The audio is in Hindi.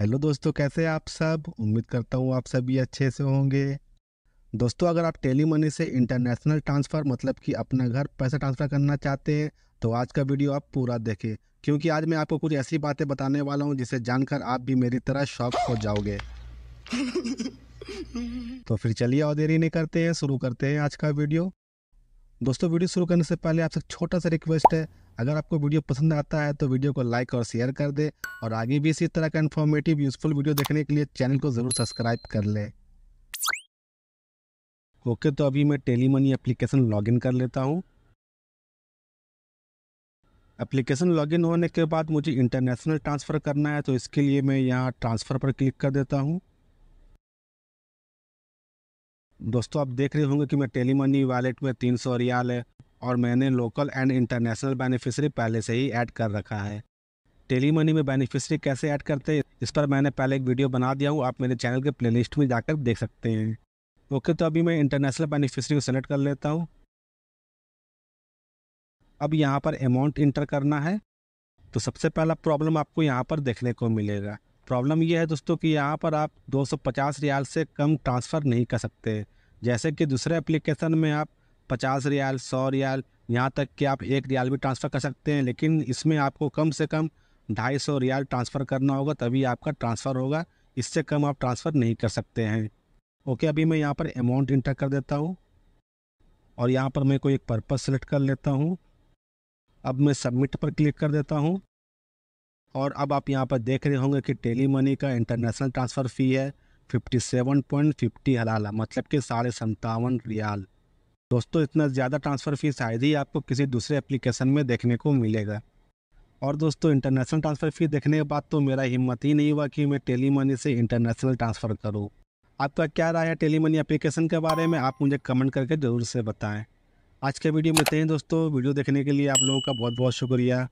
हेलो दोस्तों कैसे आप सब उम्मीद करता हूँ आप सभी अच्छे से होंगे दोस्तों अगर आप टेली मनी से इंटरनेशनल ट्रांसफ़र मतलब कि अपना घर पैसा ट्रांसफ़र करना चाहते हैं तो आज का वीडियो आप पूरा देखें क्योंकि आज मैं आपको कुछ ऐसी बातें बताने वाला हूँ जिसे जानकर आप भी मेरी तरह शॉक हो जाओगे तो फिर चलिए और देरी नहीं करते हैं शुरू करते हैं आज का वीडियो दोस्तों वीडियो शुरू करने से पहले आपसे छोटा सा रिक्वेस्ट है अगर आपको वीडियो पसंद आता है तो वीडियो को लाइक और शेयर कर दे और आगे भी इसी तरह का इन्फॉर्मेटिव यूजफुल वीडियो देखने के लिए चैनल को ज़रूर सब्सक्राइब कर ले ओके तो अभी मैं टेली मनी एप्लीकेशन लॉगिन कर लेता हूँ एप्लीकेशन लॉगिन होने के बाद मुझे इंटरनेशनल ट्रांसफ़र करना है तो इसके लिए मैं यहाँ ट्रांसफ़र पर क्लिक कर देता हूँ दोस्तों आप देख रहे होंगे कि मैं टेली मनी वॉलेट में तीन सौ रियाल है और मैंने लोकल एंड इंटरनेशनल बेनिफिशरी पहले से ही ऐड कर रखा है टेली मनी में बेनिफिशरी कैसे ऐड करते हैं इस पर मैंने पहले एक वीडियो बना दिया हूँ आप मेरे चैनल के प्लेलिस्ट में जाकर देख सकते हैं ओके तो अभी मैं इंटरनेशनल बेनिफिशरी को सेलेक्ट कर लेता हूँ अब यहाँ पर अमाउंट इंटर करना है तो सबसे पहला प्रॉब्लम आपको यहाँ पर देखने को मिलेगा प्रॉब्लम यह है दोस्तों कि यहाँ पर आप 250 रियाल से कम ट्रांसफ़र नहीं कर सकते जैसे कि दूसरे एप्लीकेशन में आप पचास रियाल सौ रियाल यहाँ तक कि आप एक रियाल भी ट्रांसफ़र कर सकते हैं लेकिन इसमें आपको कम से कम ढाई सौ रियाल ट्रांसफ़र करना होगा तभी आपका ट्रांसफ़र होगा इससे कम आप ट्रांसफ़र नहीं कर सकते हैं ओके अभी मैं यहाँ पर अमाउंट इंटर कर देता हूँ और यहाँ पर मैं कोई एक पर्पज़ सेलेक्ट कर लेता हूँ अब मैं सबमिट पर क्लिक कर देता हूँ और अब आप यहाँ पर देख रहे होंगे कि टेली मनी का इंटरनेशनल ट्रांसफ़र फ़ी है फिफ्टी सेवन पॉइंट फिफ्टी हलाला मतलब कि साढ़े संतावन रियाल दोस्तों इतना ज़्यादा ट्रांसफ़र फ़ीस शायद ही आपको किसी दूसरे एप्लीकेशन में देखने को मिलेगा और दोस्तों इंटरनेशनल ट्रांसफ़र फ़ीस देखने के बाद तो मेरा हिम्मत ही नहीं हुआ कि मैं टेली मनी से इंटरनेशनल ट्रांसफ़र करूँ आपका क्या राय है टेली मनी एप्लीकेशन के बारे में आप मुझे कमेंट करके ज़रूर से बताएँ आज के वीडियो में इतना दोस्तों वीडियो देखने के लिए आप लोगों का बहुत बहुत शुक्रिया